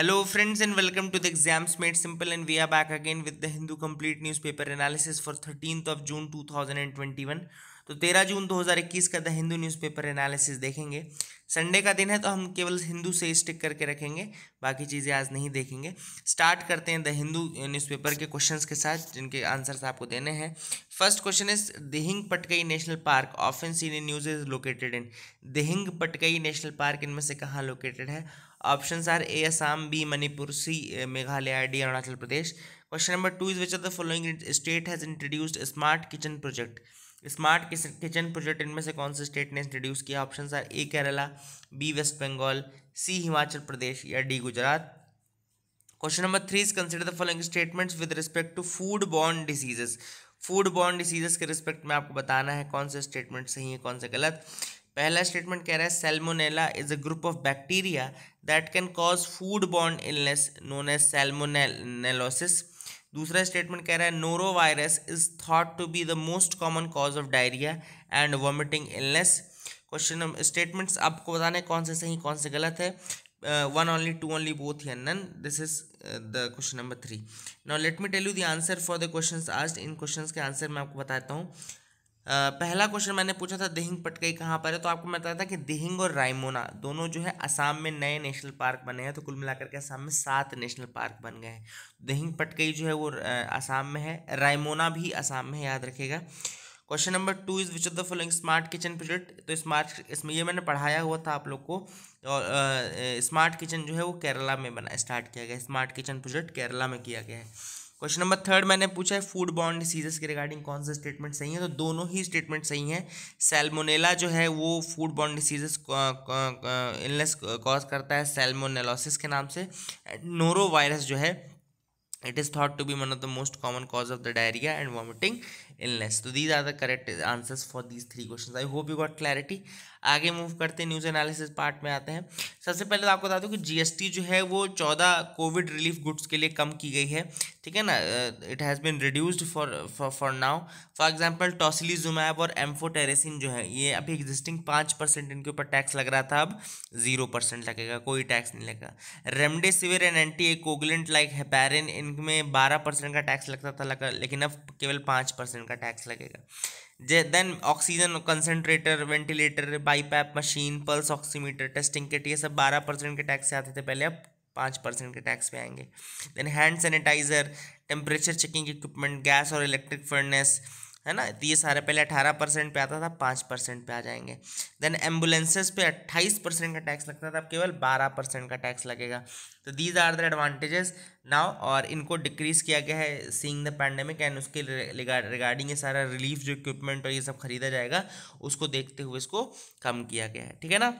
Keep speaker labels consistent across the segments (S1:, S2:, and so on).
S1: hello friends and welcome to the exams made simple and we are back again with the Hindu complete newspaper analysis for 13th of June 2021 तो 13 June 2021 का the Hindu newspaper analysis देखेंगे Sunday का दिन है तो हम केवल हिंदू से स्टिक करके रखेंगे बाकी चीज़ें आज नहीं देखेंगे स्टार्ट करते हैं द हिंदू न्यूज़पेपर के क्वेश्चंस के साथ जिनके आंसर्स आपको देने हैं first question is Dihing Patkai national park often seen news is located in Dihing Patkai national park इनमें से कहाँ लोकेटेड है option are A Assam B Manipur C Meghalaya D Arunachal Pradesh question number two is which are the following state has introduced smart kitchen project smart kitchen project इनमें से कौन से state ने introduce किया option are A Kerala B West Bengal C Himachal Pradesh या D Gujarat question number three is consider the following statements with respect to food borne diseases food borne diseases के respect में आपको बताना है कौन से स्टेटमेंट सही है कौन से गलत पहला स्टेटमेंट कह रहा है salmonella is a group of bacteria that can cause food बॉन्ड इलनेस नोन एज सेलमोनेलोसिस दूसरा स्टेटमेंट कह रहा है norovirus is thought to be the most common cause of diarrhoea and vomiting illness question statements आपको बताना है कौन से सही कौन से गलत है one only two only both या none this is the question number three now let me tell you the answer for the question आज इन क्वेश्चन के आंसर मैं आपको बताता हूँ पहला क्वेश्चन मैंने पूछा था दिहिंग पटकई कहाँ पर है तो आपको मैं बताया था कि दिहिंग और रायमोना दोनों जो है असम में नए नेशनल पार्क बने हैं तो कुल मिलाकर के असम में सात नेशनल पार्क बन गए हैं दिहिंग पटकई जो है वो असम में है रायमोना भी असम में याद रखेगा question number two is which of the following smart kitchen project तो स्मार्ट इसमें ये मैंने पढ़ाया हुआ था आप लोग को और स्मार्ट किचन जो है वो केरला में बना स्टार्ट किया गया स्मार्ट किचन प्रोजेक्ट केरला में किया गया है क्वेश्चन नंबर थर्ड मैंने पूछा है फूड बॉन्ड डिसीजेस के रिगार्डिंग कौन सा स्टेटमेंट सही है तो दोनों ही स्टेटमेंट सही हैं सेलमोनेला जो है वो फूड बॉन्ड डिसीजेस इलनेस कॉज करता है सेलमोनेलोसिस के नाम से नोरो वायरस जो है it is thought to be one of the most common cause of the diarrhoea and vomiting illness तो these are the correct answers for these three question I hope you got clarity आगे move करते हैं news analysis part में आते हैं सबसे पहले तो आपको बता दूं कि जीएसटी जो है वो चौदह कोविड रिलीफ गुड्स के लिए कम की गई है ठीक है ना it has been reduced for for now for example जुमैब और एम्फोटेरेसिन जो है ये अभी एग्जिस्टिंग पाँच परसेंट इनके ऊपर टैक्स लग रहा था अब जीरो परसेंट लगेगा कोई टैक्स नहीं लगेगा remdesivir and anticoagulant like heparin इनमें बारह परसेंट का टैक्स लगता था लगा लेकिन अब केवल पाँच परसेंट का टैक्स लगेगा then oxygen concentrator ventilator BiPAP machine pulse oximeter testing kit ये सब बारह परसेंट के टैक्स से आते थे पहले अब पाँच परसेंट के टैक्स पे आएंगे then hand sanitiser temperature checking equipment gas और इलेक्ट्रिक फर्नेस है ना तो ये सारे पहले अठारह परसेंट पे आता था पाँच परसेंट पे आ जाएंगे देन एम्बुलेंसेज पे अट्ठाईस परसेंट का टैक्स लगता था अब केवल बारह परसेंट का टैक्स लगेगा तो these are the advantages now और इनको डिक्रीज़ किया गया है सीइंग द पैंडेमिक एंड उसके रिगार्डिंग ये सारा रिलीफ जो इक्विपमेंट और ये सब खरीदा जाएगा उसको देखते हुए इसको कम किया गया है ठीक है ना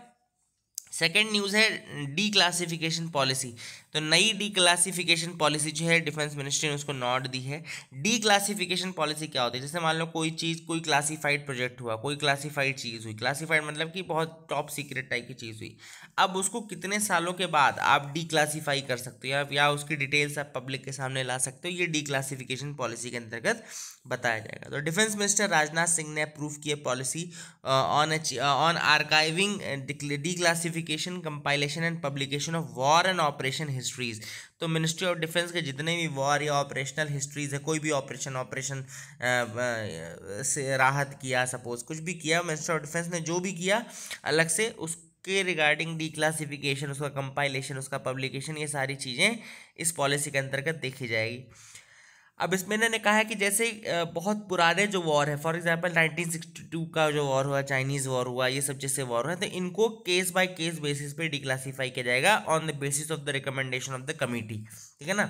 S1: सेकेंड न्यूज़ है डी क्लासीफिकेशन पॉलिसी तो नई डी क्लासीफिकेशन पॉलिसी जो है डिफेंस मिनिस्ट्री ने उसको नॉट दी है डी क्लासीफिकेशन पॉलिसी क्या होती है जैसे मान लो कोई चीज़ कोई क्लासिफाइड प्रोजेक्ट हुआ कोई क्लासिफाइड चीज़ हुई क्लासिफाइड मतलब कि बहुत टॉप सीक्रेट टाइप की चीज़ हुई अब उसको कितने सालों के बाद आप डी क्लासीफाई कर सकते हो या, उसकी डिटेल्स आप पब्लिक के सामने ला सकते हो ये डी क्लासीफिकेशन पॉलिसी के अंतर्गत बताया जाएगा तो डिफेंस मिनिस्टर राजनाथ सिंह ने अप्रूव किया policy on on archiving declassification compilation and publication of war and operation histories तो मिनिस्ट्री ऑफ डिफेंस के जितने भी वॉर या ऑपरेशनल हिस्ट्रीज़ है कोई भी ऑपरेशन ऑपरेशन से राहत किया सपोज कुछ भी किया मिनिस्ट्री ऑफ डिफेंस ने जो भी किया अलग से उस के रिगार्डिंग डी क्लासिफिकेशन उसका कंपाइलेशन उसका पब्लिकेशन ये सारी चीज़ें इस पॉलिसी के अंतर्गत देखी जाएगी अब इसमें इन्होंने कहा है कि जैसे बहुत पुराने जो वॉर है फॉर एग्जांपल 1962 का जो वॉर हुआ चाइनीज़ वॉर हुआ ये सब जैसे वॉर हुआ तो इनको केस बाय केस बेसिस पे डिक्लासीफाई किया जाएगा on the basis of the recommendation of the committee ठीक है ना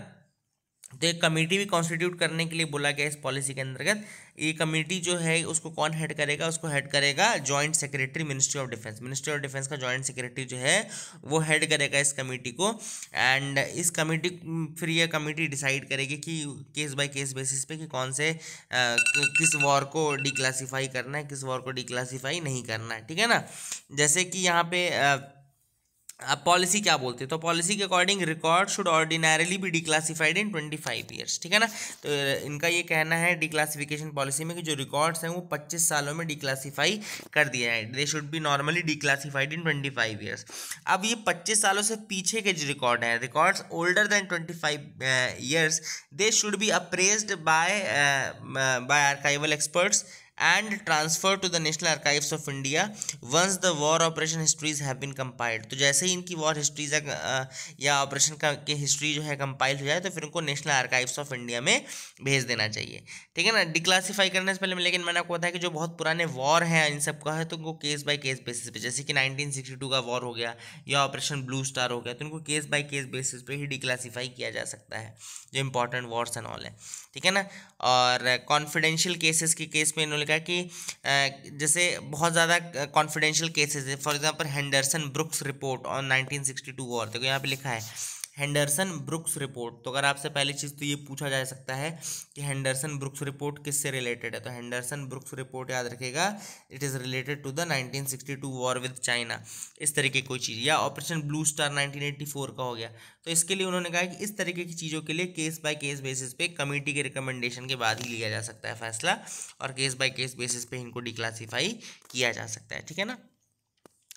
S1: तो एक कमेटी भी कॉन्स्टिट्यूट करने के लिए बोला गया इस पॉलिसी के अंतर्गत ये कमेटी जो है उसको कौन हेड करेगा उसको हेड करेगा joint secretary ministry of defence ministry of defence का जॉइंट सेक्रेटरी जो है वो हेड करेगा इस कमेटी को एंड इस कमेटी फिर ये कमेटी डिसाइड करेगी कि केस बाय केस बेसिस पे कि कौन से आ, किस वॉर को डिक्लासीफाई करना है किस वॉर को डिक्लासीफाई नहीं करना है ठीक है ना जैसे कि यहाँ पे आ, अब पॉलिसी क्या बोलते हैं तो पॉलिसी के according record should ordinarily be declassified in twenty five years ठीक है ना तो इनका ये कहना है डिक्लासिफिकेशन पॉलिसी में कि जो रिकॉर्ड्स हैं वो पच्चीस सालों में डिक्लासीफाई कर दिया हैं they should be normally declassified in twenty five years अब ये पच्चीस सालों से पीछे के जो रिकॉर्ड हैं records older than twenty five years they should be appraised by by archival experts and transfer to the national archives of India once the war operation histories have been compiled तो जैसे ही इनकी war histories या operation का की history जो है compile हो जाए तो फिर उनको नेशनल आर्काइव्स ऑफ इंडिया में भेज देना चाहिए ठीक है ना डिक्लासीफाई करने से पहले लेकिन मैंने आपको बताया कि जो बहुत पुराने वॉर हैं इन सब का है तो उनको केस बाई केस बेसिस पे जैसे कि नाइनटीन का वॉर हो गया या ऑपरेशन ब्लू स्टार हो गया तो इनको केस बाई केस बेसिस पे ही डिक्लासीफाई किया जा सकता है जो इंपॉर्टेंट वॉर्स एंड ऑल है ठीक है ना और कॉन्फिडेंशियल केसेस के केस में इन्होंने कहा कि जैसे बहुत ज़्यादा कॉन्फिडेंशियल केसेस है for example Henderson Brooks report on 1962 और देखो यहाँ पे लिखा है हैंडरसन ब्रुक्स रिपोर्ट तो अगर आपसे पहली चीज़ तो ये पूछा जा सकता है कि हैंडरसन ब्रुक्स रिपोर्ट किससे रिलेटेड है तो हैंडरसन ब्रुक्स रिपोर्ट याद रखेगा it is related to the 1962 war with China इस तरीके की कोई चीज़ या ऑपरेशन ब्लू स्टार 1984 का हो गया तो इसके लिए उन्होंने कहा कि इस तरीके की चीज़ों के लिए केस बाय केस बेसिस पे कमेटी के रिकमेंडेशन के बाद ही लिया जा सकता है फैसला और केस बाय केस बेसिस पे इनको डिक्लासीफाई किया जा सकता है ठीक है ना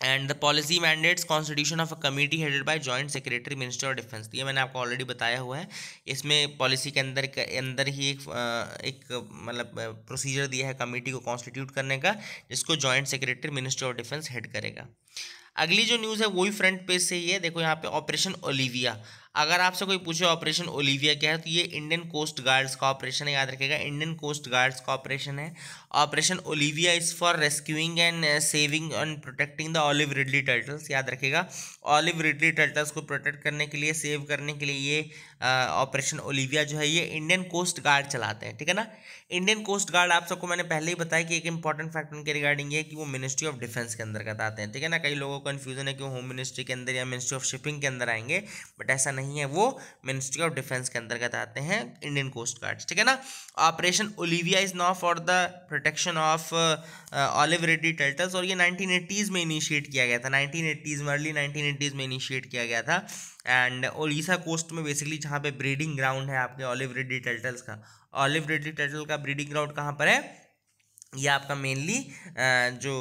S1: and the policy mandates constitution of a committee headed by joint secretary minister of defence ये मैंने आपको ऑलरेडी बताया हुआ है इसमें पॉलिसी के अंदर के अंदर ही एक एक मतलब प्रोसीजर दिया है कमेटी को कॉन्स्टिट्यूट करने का जिसको joint secretary minister of defence head करेगा अगली जो न्यूज़ है वही फ्रंट पेज से ही है देखो यहाँ पे ऑपरेशन ओलिविया अगर आपसे कोई पूछे ऑपरेशन ओलिविया क्या है तो ये इंडियन कोस्ट गार्ड्स का ऑपरेशन है याद रखेगा इंडियन कोस्ट गार्ड्स का ऑपरेशन है operation Olivia is for rescuing and saving and protecting the olive ridley turtles याद रखेगा ऑलिव रिडली टर्टल्स को प्रोटेक्ट करने के लिए सेव करने के लिए ये ऑपरेशन ओलिविया जो है ये इंडियन कोस्ट गार्ड चलाते हैं ठीक है ना इंडियन कोस्ट गार्ड आप सबको मैंने पहले ही बताया कि एक इंपॉर्टेंट फैक्ट उनके रिगार्डिंग है कि वो मिनिस्ट्री ऑफ डिफेंस के अंदर आते हैं ठीक है ना कई लोगों को कन्फ्यूजन है कि वो होम मिनिस्ट्री के अंदर या मिनिस्ट्री ऑफ शिपिंग के अंदर आएंगे बट ऐसा नहीं नहीं है वो मिनिस्ट्री ऑफ डिफेंस के अंतर्गत आते हैं इंडियन कोस्ट गार्ड ठीक है ना operation Olivia is now for the protection of olive ridley turtles और ये 1980s में इनिशिएट किया गया था 1980s में अर्ली 1980s में इनिशिएट किया गया था एंड ओलिसा कोस्ट में बेसिकली जहाँ पे ब्रीडिंग ग्राउंड है आपके ऑलिव रेडी टर्टल्स का ऑलिव रेडी टर्टल का ब्रीडिंग ग्राउंड कहाँ पर है ये आपका मेनली जो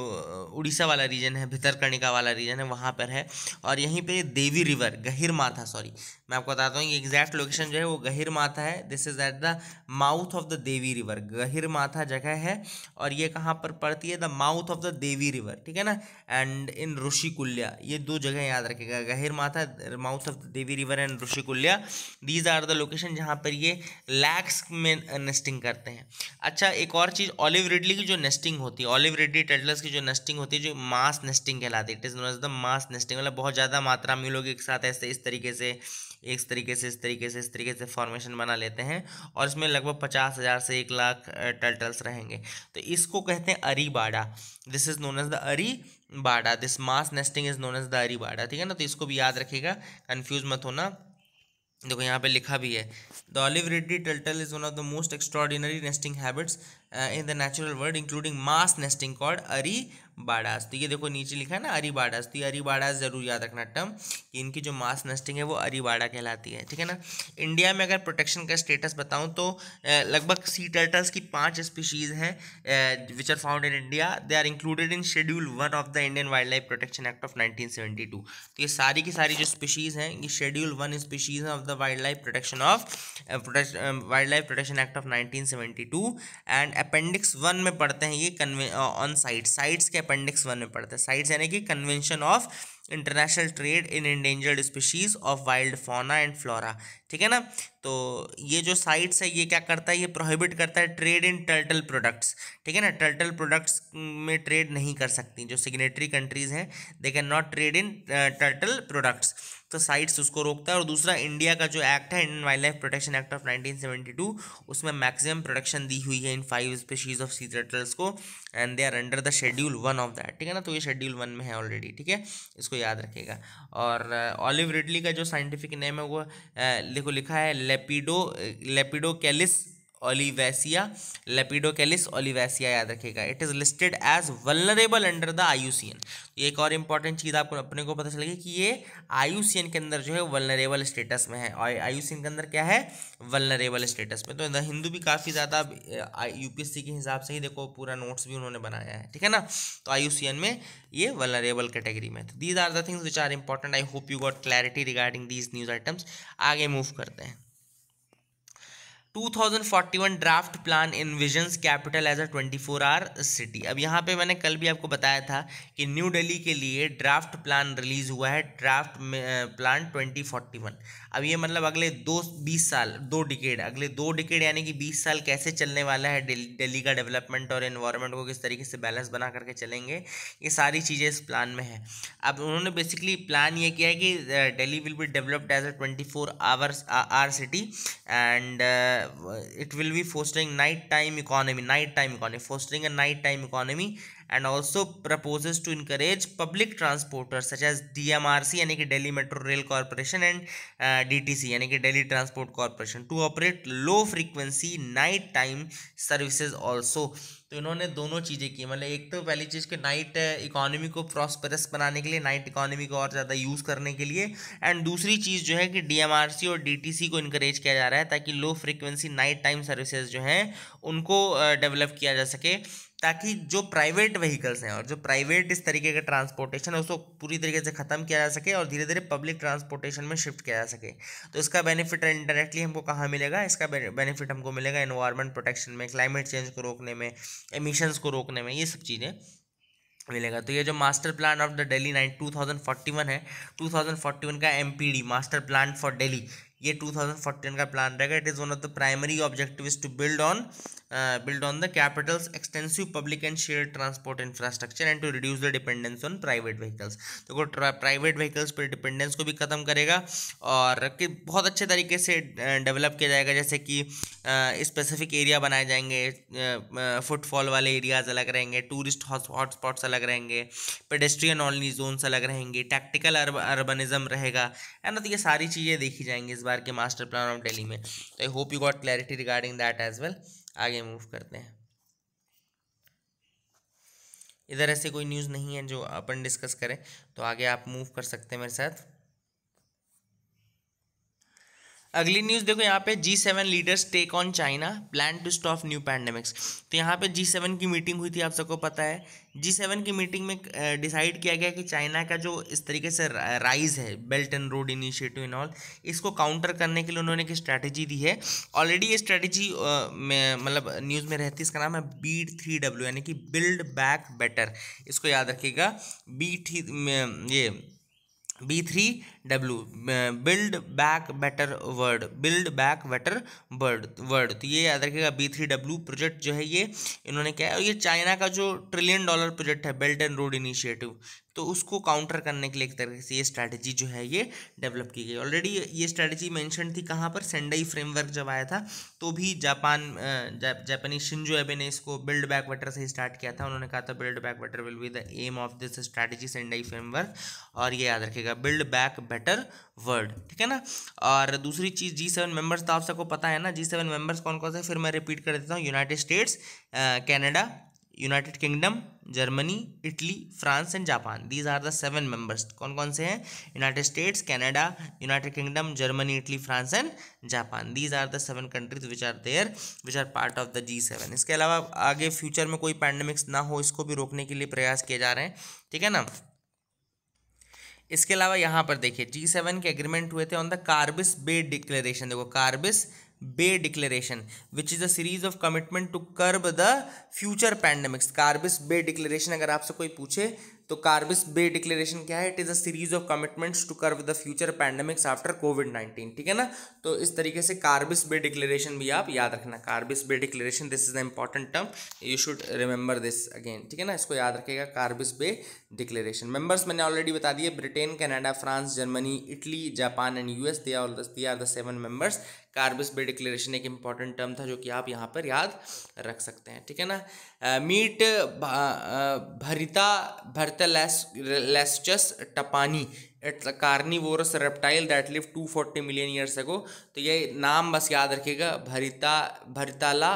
S1: उड़ीसा वाला रीजन है भितरकणिका वाला रीजन है वहाँ पर है और यहीं पे देवी रिवर गहिर माथा सॉरी मैं आपको बताता हूँ ये एग्जैक्ट लोकेशन जो है वो गहिर माथा है this is at the mouth of the Devi river Gahirmatha जगह है और ये कहाँ पर पड़ती है the mouth of the Devi river ठीक है ना एंड इन ऋषिकुल्या ये दो जगह याद रखेगा Gahirmatha mouth of the Devi river and Rushikulya these are the location जहाँ पर ये लैक्स में नेस्टिंग करते हैं अच्छा एक और चीज़ ऑलिव रिडली की जो नेस्टिंग होती है ऑलिव रेडी टेटलस की जो नेस्टिंग होती है जो मास नेस्टिंग कहलाती है it is known as the mass nesting मतलब बहुत ज़्यादा मात्रा में लोग एक साथ ऐसे इस तरीके से एक तरीके से इस तरीके से इस तरीके से फॉर्मेशन बना लेते हैं और इसमें लगभग पचास हज़ार से एक लाख टर्टल्स रहेंगे तो इसको कहते हैं arribada this is known as the arribada this mass nesting is known as the arribada ठीक है ना तो इसको भी याद रखिएगा कन्फ्यूज मत होना देखो यहाँ पे लिखा भी है the olive ridley turtle is one of the most extraordinary nesting habits in the natural world including mass nesting called arribadas तो ये देखो नीचे लिखा है ना अरीबाडास तो ये अरीबाडास जरूर याद रखना टर्म कि इनकी जो मास नस्टिंग है वो अरीबाडा कहलाती है ठीक है ना इंडिया में अगर प्रोटेक्शन का स्टेटस बताऊँ तो लगभग सी टर्टल्स की पाँच स्पीशीज़ हैं which are found in India they are included in schedule one of the Indian wildlife protection act of nineteen तो ये सारी की सारी जो स्पीशीज़ हैं ये schedule one species of the wildlife protection of wildlife protection act of two and appendix one में पढ़ते हैं ये ऑन साइट साइट्स के अपेंडिक्स वन में पढ़ते हैं साइड्स यानी कि convention of international trade in endangered species of wild fauna and flora ठीक है ना तो ये जो साइट्स है ये क्या करता है ये प्रोहिबिट करता है ट्रेड इन टर्टल प्रोडक्ट्स ठीक है ना टर्टल प्रोडक्ट्स में ट्रेड नहीं कर सकती जो सिग्नेटरी कंट्रीज़ हैं they can not trade in turtle products तो साइट्स उसको रोकता है और दूसरा इंडिया का जो एक्ट है Indian wildlife protection act of 1972 उसमें मैक्सिमम प्रोडक्शन दी हुई है in five species of sea turtles को and they are under the schedule one of that ठीक है ना तो ये शेड्यूल वन में है ऑलरेडी ठीक है इसको इसको याद रखेगा और ऑलिव रिडली का जो साइंटिफिक नेम है वो देखो लिखा है lepido Lepidochelys olivacea Lepidochelys olivacea याद रखेगा it is listed as vulnerable under the IUCN एक और इंपॉर्टेंट चीज़ आपको अपने को पता चलेगी कि ये आयुसियन के अंदर जो है वलनरेबल स्टेटस में है और आयुसियन के अंदर क्या है वलनरेबल स्टेटस में तो हिंदू भी काफ़ी ज़्यादा यूपीएससी के हिसाब से ही देखो पूरा नोट्स भी उन्होंने बनाया है ठीक है ना तो आयुसियन में ये वलनरेबल कैटेगरी में these are the things which are important I hope you got clarity regarding these news items आगे मूव करते हैं 2041 draft plan in visions capital as a 24 hour city अब यहाँ पे मैंने कल भी आपको बताया था कि न्यू दिल्ली के लिए ड्राफ्ट प्लान रिलीज हुआ है ड्राफ्ट प्लान 2041 अब ये मतलब अगले दो बीस साल दो डिकेड अगले दो डिकेड यानी कि बीस साल कैसे चलने वाला है दिल्ली का डेवलपमेंट और इन्वायरमेंट को किस तरीके से बैलेंस बना करके चलेंगे ये सारी चीज़ें इस प्लान में है अब उन्होंने बेसिकली प्लान ये किया है कि Delhi will be developed as a twenty four hours are city and it will be fostering night time economy night time economy fostering a night time economy and also proposes to encourage public transporter such as D यानी कि Delhi metro rail corporation and D T C यानी कि Delhi transport corporation to operate low frequency night time services also तो इन्होंने दोनों चीज़ें की मतलब एक तो पहली चीज़ कि नाइट इकोनॉमी uh, को प्रॉस्परस बनाने के लिए नाइट इकोनॉमी को और ज़्यादा यूज़ करने के लिए एंड दूसरी चीज़ जो है कि डी एम आर सी और डी टी सी को इनकरेज किया जा रहा है ताकि low frequency night time services जो हैं उनको डेवलप uh, किया जा सके ताकि जो प्राइवेट व्हीकल्स हैं और जो प्राइवेट इस तरीके का ट्रांसपोर्टेशन है उसको पूरी तरीके से ख़त्म किया जा सके और धीरे धीरे पब्लिक ट्रांसपोर्टेशन में शिफ्ट किया जा सके तो इसका बेनिफिट इंडायरेक्टली हमको कहाँ मिलेगा इसका बेनिफिट हमको मिलेगा इन्वायरमेंट प्रोटेक्शन में क्लाइमेट चेंज को रोकने में एमिशंस को रोकने में ये सब चीज़ें मिलेगा तो ये जो master plan of the Delhi nine two thousand forty one है टू थाउजेंड फोर्टी वन का M P D master plan for Delhi ये 2014 का प्लान रहेगा it is one of the primary objective is to build on build on the capitals extensive public and share transport infrastructure and to reduce the dependence on private vehicles तो private vehicles पर dependence को भी खत्म करेगा और कि बहुत अच्छे तरीके से डेवलप uh, किया जाएगा जैसे कि स्पेसिफिक uh, एरिया बनाए जाएंगे फुटफॉल uh, वाले एरियाज अलग रहेंगे टूरिस्ट हॉटस्पॉट्स अलग रहेंगे पेडेस्ट्रियन ऑनली जोन्स अलग रहेंगे टैक्टिकल अर्बनिज्म रहेगा है ना तो ये सारी चीज़ें देखी जाएंगी इस बार बार के मास्टर प्लान ऑफ डेली में तो I hope you got clarity regarding that as well आगे मूव करते हैं इधर ऐसे कोई न्यूज़ नहीं है जो अपन डिस्कस करें तो आगे आप मूव कर सकते हैं मेरे साथ अगली न्यूज़ देखो यहाँ पे G seven leaders take on China plan to stop new pandemics तो यहाँ पे जी सेवन की मीटिंग हुई थी आप सबको पता है जी सेवन की मीटिंग में डिसाइड किया गया कि चाइना का जो इस तरीके से राइज है belt and road initiative in all इसको काउंटर करने के लिए उन्होंने एक स्ट्रैटेजी दी है ऑलरेडी ये स्ट्रैटेजी मतलब न्यूज़ में रहती है इसका नाम है बी थ्री डब्ल्यू यानी कि बिल्ड बैक बेटर इसको याद रखिएगा बी थ्री ये B three W build back better world build back better world world तो ये याद रखिएगा बी थ्री डब्ल्यू प्रोजेक्ट जो है ये इन्होंने क्या है और ये चाइना का जो ट्रिलियन डॉलर प्रोजेक्ट है बेल्ट एंड रोड इनिशिएटिव तो उसको काउंटर करने के लिए एक तरीके से ये स्ट्रैटेजी जो है ये डेवलप की गई ऑलरेडी ये स्ट्रैटेजी मेंशन थी कहाँ पर सेंडई फ्रेमवर्क जब आया था तो भी जापान जा, जापानीज शिंजो एबे ने इसको बिल्ड बैक वाटर से स्टार्ट किया था उन्होंने कहा था build back better will be the aim of this strategy Sendai framework और ये याद रखेगा बिल्ड बैक बेटर वर्ड ठीक है ना और दूसरी चीज़ जी सेवन मेम्बर्स तो आप सबको पता है ना जी सेवन मेम्बर्स कौन कौन से फिर मैं रिपीट कर देता हूँ United States Canada United Kingdom Germany Italy France and Japan these are the seven members कौन कौन से हैं United States Canada United Kingdom Germany Italy France and Japan these are the seven countries which are there which are part of the G seven इसके अलावा आगे future में कोई pandemics ना हो इसको भी रोकने के लिए प्रयास किए जा रहे हैं ठीक है ना इसके अलावा यहाँ पर देखिए जी सेवन के एग्रीमेंट हुए थे on the Carbis Bay declaration देखो Carbis Bay declaration which is a series of commitment to curb the future pandemics Carbis Bay declaration अगर आपसे कोई पूछे तो कार्बिस बे डिक्लेरेशन क्या है it is a series of commitments to curve the future pandemics after COVID nineteen ठीक है ना तो इस तरीके से कार्बिस बे डिक्लेरेशन भी आप याद रखना Carbis Bay declaration this is the important term you should remember this again ठीक है ना इसको याद रखेगा कार्बिस बे डिक्लेरेशन मेंबर्स मैंने ऑलरेडी बता दिए Britain Canada France Germany Italy Japan and US they are they are the seven members Carbis Bay declaration एक इंपॉर्टेंट टर्म था जो कि आप यहाँ पर याद रख सकते हैं ठीक है ना मीट Bharitalasuchus tapani it's a carnivorous reptile that live 240 million years ago तो ये नाम बस याद रखिएगा 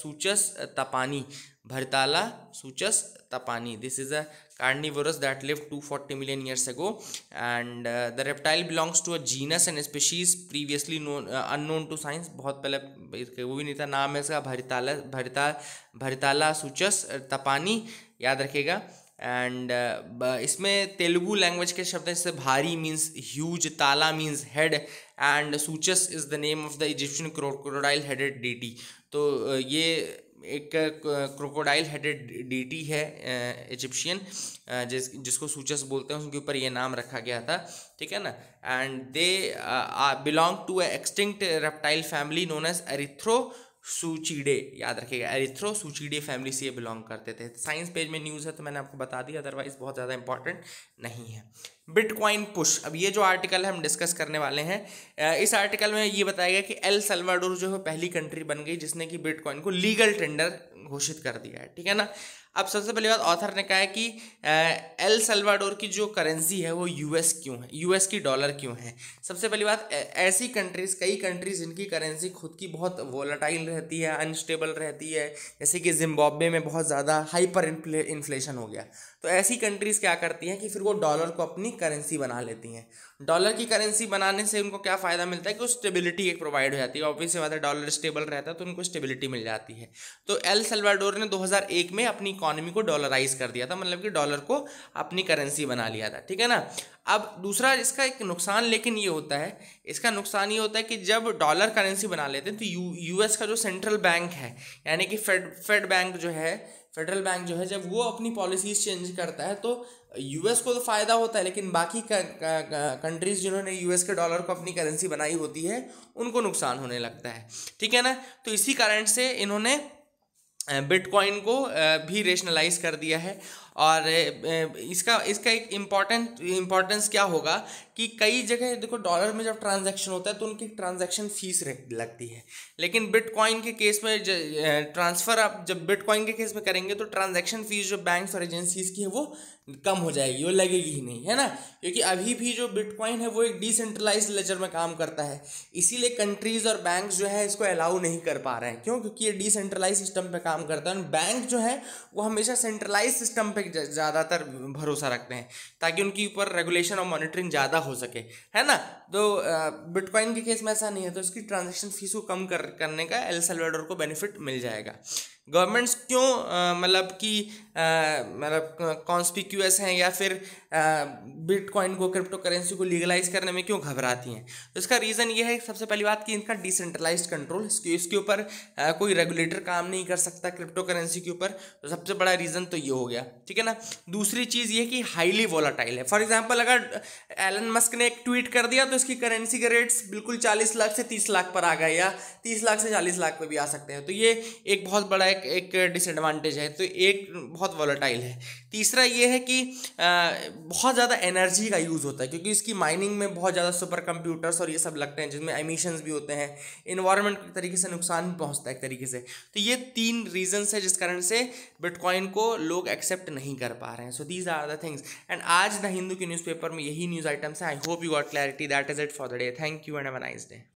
S1: Bharitalasuchus tapani Bharitalasuchus tapani this is a carnivorous that live 240 forty million years and uh, the reptile belongs to a genus and a species previously known to uh, science बहुत पहले वो भी नहीं था नाम है इसका भरिताला भरिता भरिताला सूचस तपानी याद रखिएगा एंड uh, इसमें तेलुगु लैंग्वेज के शब्द हैं जैसे bhari means huge tala means head and suchus is the name of the Egyptian crocodile headed deity तो uh, ये एक क्रोकोडाइल हेडेड डीटी है इजिप्शियन uh, जिस जिसको सूचस बोलते हैं उनके ऊपर ये नाम रखा गया था ठीक है ना and they belong to a extinct reptile family known as Erythrosuchidae याद रखिएगा एरिथ्रो सूचीडे फैमिली से ये बिलोंग करते थे साइंस पेज में न्यूज़ है तो मैंने आपको बता दी अदरवाइज बहुत ज़्यादा इंपॉर्टेंट नहीं है बिटकॉइन पुश अब ये जो आर्टिकल है हम डिस्कस करने वाले हैं इस आर्टिकल में ये बताया गया कि एल सलवाडोर जो है पहली कंट्री बन गई जिसने कि बिटकॉइन को लीगल टेंडर घोषित कर दिया है ठीक है ना अब सबसे पहली बात ऑथर ने कहा है कि एल सल्वाडोर की जो करेंसी है वो यूएस क्यों है यूएस की डॉलर क्यों है सबसे पहली बात ऐसी कंट्रीज़ कई कंट्रीज़ जिनकी करेंसी खुद की बहुत वोलाटाइल रहती है अनस्टेबल रहती है जैसे कि जिम्बाब्वे में बहुत ज़्यादा हाइपर इन्फ्लेशन हो गया तो ऐसी कंट्रीज़ क्या करती हैं कि फिर वो डॉलर को अपनी करेंसी बना लेती हैं डॉलर की करेंसी बनाने से उनको क्या फ़ायदा मिलता है कि वो स्टेबिलिटी एक प्रोवाइड हो जाती है ऑब्वियस बात है डॉलर स्टेबल रहता है तो उनको स्टेबिलिटी मिल जाती है तो एल सलवाडोर ने दो में अपनी इकॉनमी को डॉलराइज कर दिया था मतलब कि डॉलर को अपनी करेंसी बना लिया था ठीक है ना अब दूसरा इसका एक नुकसान लेकिन ये होता है इसका नुकसान ये होता है कि जब डॉलर करेंसी बना लेते हैं तो यू यूएस का जो सेंट्रल बैंक है यानी कि फेड फेड बैंक जो है फेडरल बैंक जो है जब वो अपनी पॉलिसीज चेंज करता है तो यूएस को तो फ़ायदा होता है लेकिन बाकी कंट्रीज़ जिन्होंने यूएस के डॉलर को अपनी करेंसी बनाई होती है उनको नुकसान होने लगता है ठीक है ना तो इसी कारण से इन्होंने बिटकॉइन को भी रेशनलाइज कर दिया है और इसका इसका एक इम्पॉर्टेंट इम्पॉर्टेंस क्या होगा कि कई जगह देखो डॉलर में जब ट्रांजैक्शन होता है तो उनकी ट्रांजैक्शन फीस लगती है लेकिन बिटकॉइन के केस में ट्रांसफ़र आप जब बिटकॉइन के केस में करेंगे तो ट्रांजैक्शन फीस जो बैंक्स और एजेंसीज़ की है वो कम हो जाएगी वो लगेगी ही नहीं है ना क्योंकि अभी भी जो बिटकॉइन है वो एक डिसेंट्रलाइज लेजर में काम करता है इसीलिए कंट्रीज़ और बैंक जो है इसको अलाउ नहीं कर पा रहे हैं क्यों क्योंकि ये डिसेंट्रलाइज सिस्टम पे काम करता है बैंक जो है वो हमेशा सेंट्रलाइज सिस्टम पे ज़्यादातर भरोसा रखते हैं ताकि उनके ऊपर रेगुलेशन और मॉनिटरिंग ज़्यादा हो सके है ना तो बिटकॉइन के केस में ऐसा नहीं है तो इसकी ट्रांजेक्शन फीस को कम कर करने का एल सल्वाडोर को बेनिफिट मिल जाएगा गवर्नमेंट्स क्यों मतलब कि मतलब कॉन्स्पिक्यूस हैं या फिर बिटकॉइन को क्रिप्टो करेंसी को लीगलाइज करने में क्यों घबराती हैं तो इसका रीज़न ये है सबसे पहली बात कि इनका डिसेंट्रलाइज कंट्रोल इसके ऊपर कोई रेगुलेटर काम नहीं कर सकता क्रिप्टो करेंसी के ऊपर तो सबसे बड़ा रीज़न तो ये हो गया ठीक है ना दूसरी चीज़ ये कि हाईली वॉलाटाइल है फॉर एग्जाम्पल अगर एलन मस्क ने एक ट्वीट कर दिया तो इसकी करेंसी के रेट्स बिल्कुल चालीस लाख से तीस लाख पर आ गए या तीस लाख से चालीस लाख पर भी आ सकते हैं तो ये एक बहुत बड़ा एक एक डिसएडवांटेज है तो एक बहुत वॉलाटाइल है तीसरा ये है कि बहुत ज़्यादा एनर्जी का यूज़ होता है क्योंकि इसकी माइनिंग में बहुत ज़्यादा सुपर कंप्यूटर्स और ये सब लगते हैं जिसमें एमिशन भी होते हैं इन्वायरमेंट के तरीके से नुकसान भी पहुँचता है एक तरीके से तो ये तीन रीजन्स है जिस कारण से बिटकॉइन को लोग एक्सेप्ट नहीं कर पा रहे हैं so these are the things and आज द हिंदू के न्यूज़पेपर में यही न्यूज़ आइटम्स हैं I hope you got clarity that is it for the day thank you and have nice day